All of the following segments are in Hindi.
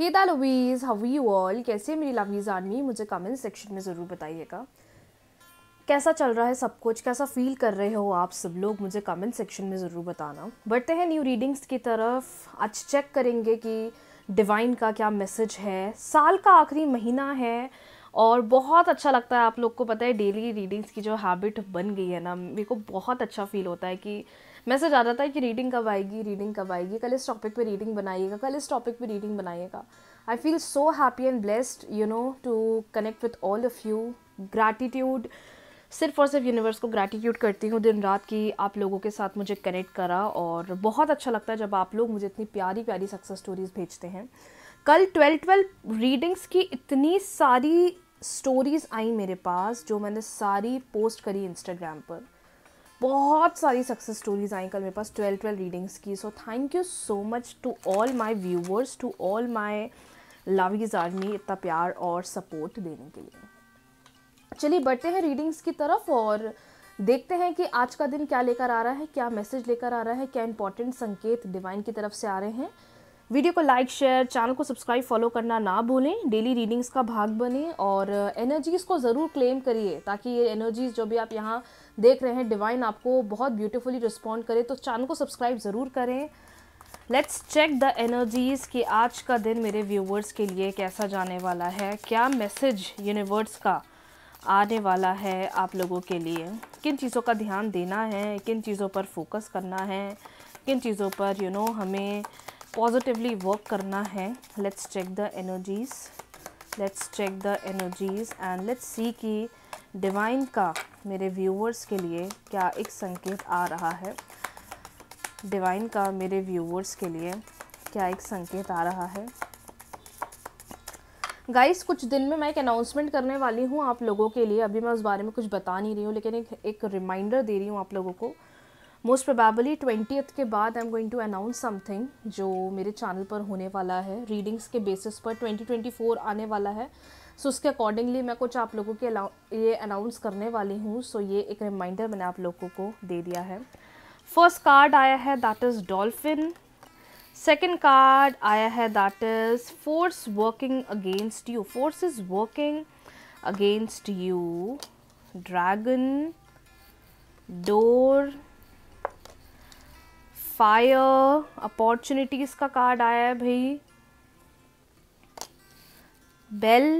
हेदा लवीज़ हव यू ऑल कैसे मेरी लवीज़ आर्मी मुझे कमेंट सेक्शन में ज़रूर बताइएगा कैसा चल रहा है सब कुछ कैसा फील कर रहे हो आप सब लोग मुझे कमेंट सेक्शन में ज़रूर बताना बढ़ते हैं न्यू रीडिंग्स की तरफ आज चेक करेंगे कि डिवाइन का क्या मैसेज है साल का आखिरी महीना है और बहुत अच्छा लगता है आप लोग को पता है डेली रीडिंग्स की जो हैबिट बन गई है ना मेरे को बहुत अच्छा फील होता है कि मैसेज आ जाता है कि रीडिंग कब आएगी रीडिंग कब आएगी कल इस टॉपिक पे रीडिंग बनाइएगा कल इस टॉपिक पे रीडिंग बनाइएगा I feel so happy and blessed you know to connect with all of you gratitude सिर्फ और सिर्फ यूनिवर्स को ग्रैटिट्यूड करती हूँ दिन रात की आप लोगों के साथ मुझे कनेक्ट करा और बहुत अच्छा लगता है जब आप लोग मुझे इतनी प्यारी प्यारी सक्सेस स्टोरीज़ भेजते हैं कल ट्वेल्व ट्वेल्व रीडिंग्स की इतनी सारी स्टोरीज़ आई मेरे पास जो मैंने सारी पोस्ट करी इंस्टाग्राम पर बहुत सारी सक्सेस स्टोरीज आई कल मेरे पास ट्वेल्व ट्वेल्व रीडिंग्स की so thank you so much to all my viewers to all my lovies army इतना प्यार और सपोर्ट देने के लिए चलिए बढ़ते हैं रीडिंग्स की तरफ और देखते हैं कि आज का दिन क्या लेकर आ रहा है क्या मैसेज लेकर आ रहा है क्या इंपॉर्टेंट संकेत डिवाइन की तरफ से आ रहे हैं वीडियो को लाइक शेयर चैनल को सब्सक्राइब फॉलो करना ना भूलें डेली रीडिंग्स का भाग बने और एनर्जीज़ को ज़रूर क्लेम करिए ताकि ये एनर्जीज़ जो भी आप यहाँ देख रहे हैं डिवाइन आपको बहुत ब्यूटीफुली रिस्पॉन्ड करे तो चैनल को सब्सक्राइब ज़रूर करें लेट्स चेक द एनर्जीज़ कि आज का दिन मेरे व्यूवर्स के लिए कैसा जाने वाला है क्या मैसेज यूनिवर्स का आने वाला है आप लोगों के लिए किन चीज़ों का ध्यान देना है किन चीज़ों पर फोकस करना है किन चीज़ों पर यू you नो know, हमें पॉजिटिवली वर्क करना है let's check the energies let's check the energies and let's see कि डिवाइन का मेरे व्यूवर्स के लिए क्या एक संकेत आ रहा है डिवाइन का मेरे व्यूवर्स के लिए क्या एक संकेत आ रहा है गाइस कुछ दिन में मैं एक अनाउंसमेंट करने वाली हूँ आप लोगों के लिए अभी मैं उस बारे में कुछ बता नहीं रही हूँ लेकिन एक एक रिमाइंडर दे रही हूँ आप लोगों को मोस्ट प्रबेबली ट्वेंटी के बाद I am going to announce something जो मेरे चैनल पर होने वाला है रीडिंग्स के बेसिस पर 2024 आने वाला है सो so, उसके अकॉर्डिंगली मैं कुछ आप लोगों के ये अनाउंस करने वाली हूँ सो so, ये एक रिमाइंडर मैंने आप लोगों को दे दिया है फर्स्ट कार्ड आया है that is dolphin second card आया है that is force working against you force is working against you dragon door fire opportunities का कार्ड आया है भाई बेल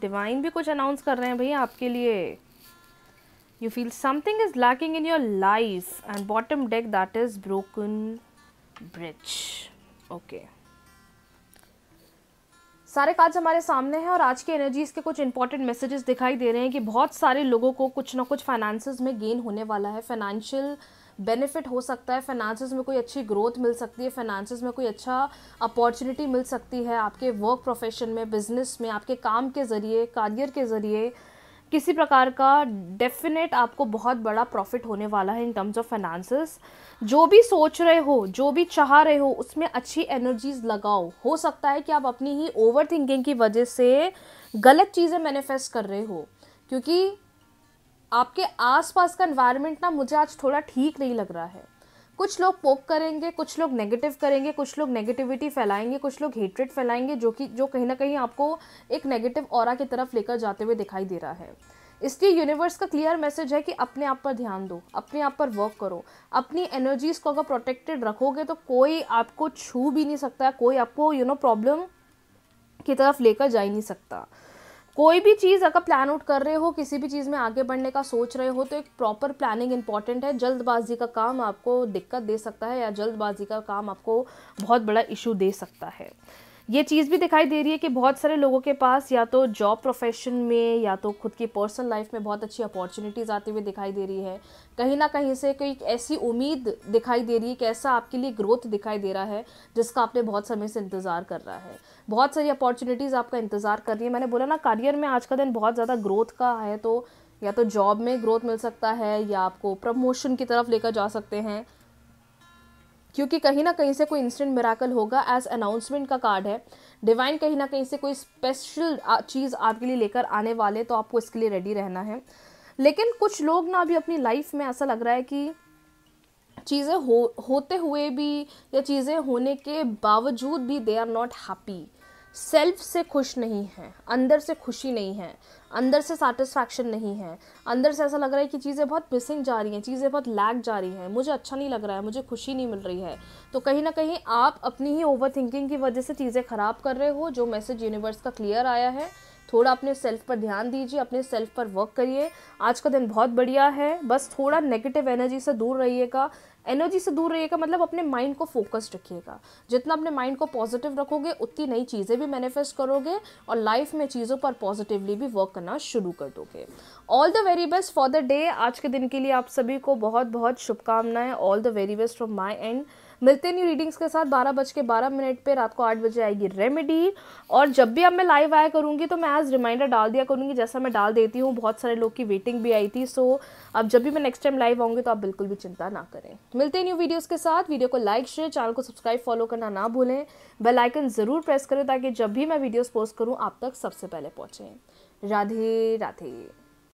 डिवाइन भी कुछ अनाउंस कर रहे हैं भाई आपके लिए you feel something is lacking in your life and bottom deck that is broken bridge okay सारे कार्ड्स हमारे सामने हैं और आज की एनर्जीज के कुछ इंपॉर्टेंट मैसेजेस दिखाई दे रहे हैं कि बहुत सारे लोगों को कुछ ना कुछ फाइनेंस में गेन होने वाला है फाइनेंशियल बेनिफिट हो सकता है फाइनेंसिस में कोई अच्छी ग्रोथ मिल सकती है फाइनेंसिस में कोई अच्छा अपॉर्चुनिटी मिल सकती है आपके वर्क प्रोफेशन में बिजनेस में आपके काम के ज़रिए करियर के ज़रिए किसी प्रकार का डेफिनेट आपको बहुत बड़ा प्रॉफिट होने वाला है इन टर्म्स ऑफ फाइनेंसिस जो भी सोच रहे हो जो भी चाह रहे हो उसमें अच्छी एनर्जीज लगाओ हो सकता है कि आप अपनी ही ओवर थिंकिंग की वजह से गलत चीज़ें मैनिफेस्ट कर रहे हो क्योंकि आपके आसपास का एनवायरनमेंट ना मुझे आज थोड़ा ठीक नहीं लग रहा है कुछ लोग पोक करेंगे कुछ लोग नेगेटिव करेंगे कुछ लोग नेगेटिविटी फैलाएंगे कुछ लोग हेट्रेड फैलाएंगे जो कि जो कहीं ना कहीं आपको एक नेगेटिव और की तरफ लेकर जाते हुए दिखाई दे रहा है इसलिए यूनिवर्स का क्लियर मैसेज है कि अपने आप पर ध्यान दो अपने आप पर वर्क करो अपनी एनर्जीज़ को अगर प्रोटेक्टेड रखोगे तो कोई आपको छू भी नहीं सकता कोई आपको यू नो प्रॉब्लम की तरफ लेकर जा ही नहीं सकता कोई भी चीज़ अगर प्लान आउट कर रहे हो किसी भी चीज़ में आगे बढ़ने का सोच रहे हो तो एक प्रॉपर प्लानिंग इंपॉर्टेंट है जल्दबाजी का काम आपको दिक्कत दे सकता है या जल्दबाजी का काम आपको बहुत बड़ा इशू दे सकता है ये चीज़ भी दिखाई दे रही है कि बहुत सारे लोगों के पास या तो जॉब प्रोफेशन में या तो खुद की पर्सनल लाइफ में बहुत अच्छी अपॉर्चुनिटीज़ आती हुई दिखाई दे रही है कहीं ना कहीं से कोई ऐसी उम्मीद दिखाई दे रही है कि ऐसा आपके लिए ग्रोथ दिखाई दे रहा है जिसका आपने बहुत समय से इंतज़ार कर रहा है बहुत सारी अपॉर्चुनिटीज़ आपका इंतज़ार कर रही है मैंने बोला ना करियर में आज का दिन बहुत ज़्यादा ग्रोथ का है तो या तो जॉब में ग्रोथ मिल सकता है या आपको प्रमोशन की तरफ लेकर जा सकते हैं क्योंकि कहीं ना कहीं से कोई इंस्टेंट मेराकल होगा एज अनाउंसमेंट का कार्ड है डिवाइन कहीं ना कहीं से कोई स्पेशल चीज़ आपके लिए लेकर आने वाले तो आपको इसके लिए रेडी रहना है लेकिन कुछ लोग ना अभी अपनी लाइफ में ऐसा लग रहा है कि चीज़ें हो होते हुए भी या चीज़ें होने के बावजूद भी they are not happy self से खुश नहीं है अंदर से खुशी नहीं है अंदर से सेटिस्फैक्शन नहीं है अंदर से ऐसा लग रहा है कि चीज़ें बहुत मिसिंग जा रही हैं चीज़ें बहुत लैग जा रही हैं मुझे अच्छा नहीं लग रहा है मुझे खुशी नहीं मिल रही है तो कहीं ना कहीं आप अपनी ही ओवर थिंकिंग की वजह से चीज़ें ख़राब कर रहे हो जो मैसेज यूनिवर्स का क्लियर आया है थोड़ा अपने सेल्फ पर ध्यान दीजिए अपने सेल्फ पर वर्क करिए आज का दिन बहुत बढ़िया है बस थोड़ा नेगेटिव एनर्जी से दूर रहिएगा एनर्जी से दूर रहिएगा मतलब अपने माइंड को फोकस्ड रखिएगा जितना अपने माइंड को पॉजिटिव रखोगे उतनी नई चीज़ें भी मैनिफेस्ट करोगे और लाइफ में चीज़ों पर पॉजिटिवली भी वर्क करना शुरू कर दोगे all the very best for the day आज के दिन के लिए आप सभी को बहुत बहुत शुभकामनाएं all the very best from my end मिलते न्यू रीडिंग्स के साथ बारह बज के बारह मिनट पर रात को आठ बजे आएगी रेमेडी और जब भी अब मैं लाइव आया करूँगी तो मैं आज रिमाइंडर डाल दिया करूँगी जैसा मैं डाल देती हूँ बहुत सारे लोग की वेटिंग भी आई थी सो अब जब भी मैं नेक्स्ट टाइम लाइव आऊँगी तो आप बिल्कुल भी चिंता ना करें मिलते न्यू वीडियोज़ के साथ वीडियो को लाइक शेयर चैनल को सब्सक्राइब फॉलो करना ना भूलें बेल आइकन ज़रूर प्रेस करें ताकि जब भी मैं वीडियोज़ पोस्ट करूँ आप तक सबसे पहले पहुँचें राधे राधे